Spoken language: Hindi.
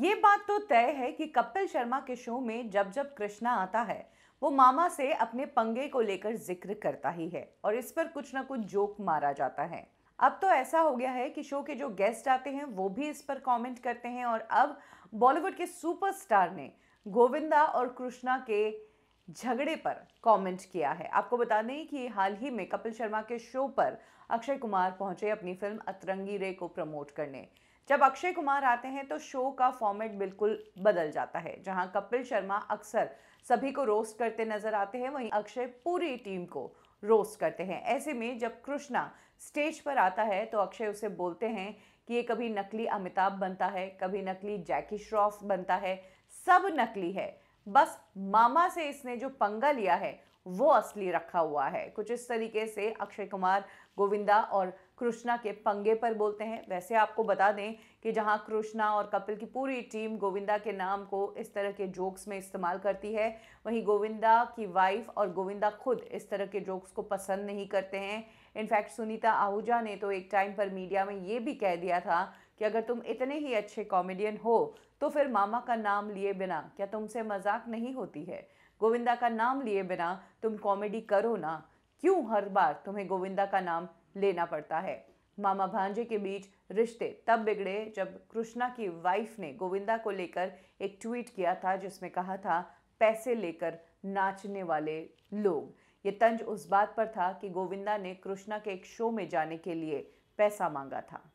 ये बात तो तय है कि कपिल शर्मा के शो में जब जब कृष्णा आता है वो मामा से अपने पंगे को लेकर जिक्र करता ही है और इस पर कुछ ना कुछ जोक मारा जाता है अब तो ऐसा हो गया है कि शो के जो गेस्ट आते हैं वो भी इस पर कमेंट करते हैं और अब बॉलीवुड के सुपरस्टार ने गोविंदा और कृष्णा के झगड़े पर कमेंट किया है आपको बता दें कि हाल ही में कपिल शर्मा के शो पर अक्षय कुमार पहुंचे अपनी फिल्म अतरंगी रे को प्रमोट करने जब अक्षय कुमार आते हैं तो शो का फॉर्मेट बिल्कुल बदल जाता है जहां कपिल शर्मा अक्सर सभी को रोस्ट करते नजर आते हैं वहीं अक्षय पूरी टीम को रोस्ट करते हैं ऐसे में जब कृष्णा स्टेज पर आता है तो अक्षय उसे बोलते हैं कि ये कभी नकली अमिताभ बनता है कभी नकली जैकी श्रॉफ बनता है सब नकली है बस मामा से इसने जो पंगा लिया है वो असली रखा हुआ है कुछ इस तरीके से अक्षय कुमार गोविंदा और कृष्णा के पंगे पर बोलते हैं वैसे आपको बता दें कि जहां कृष्णा और कपिल की पूरी टीम गोविंदा के नाम को इस तरह के जोक्स में इस्तेमाल करती है वहीं गोविंदा की वाइफ और गोविंदा खुद इस तरह के जोक्स को पसंद नहीं करते हैं इनफैक्ट सुनीता आहूजा ने तो एक टाइम पर मीडिया में ये भी कह दिया था कि अगर तुम इतने ही अच्छे कॉमेडियन हो तो फिर मामा का नाम लिए बिना क्या तुमसे मजाक नहीं होती है गोविंदा का नाम लिए बिना तुम कॉमेडी करो ना क्यों हर बार तुम्हें गोविंदा का नाम लेना पड़ता है मामा भांजे के बीच रिश्ते तब बिगड़े जब कृष्णा की वाइफ ने गोविंदा को लेकर एक ट्वीट किया था जिसमें कहा था पैसे लेकर नाचने वाले लोग ये तंज उस बात पर था कि गोविंदा ने कृष्णा के एक शो में जाने के लिए पैसा मांगा था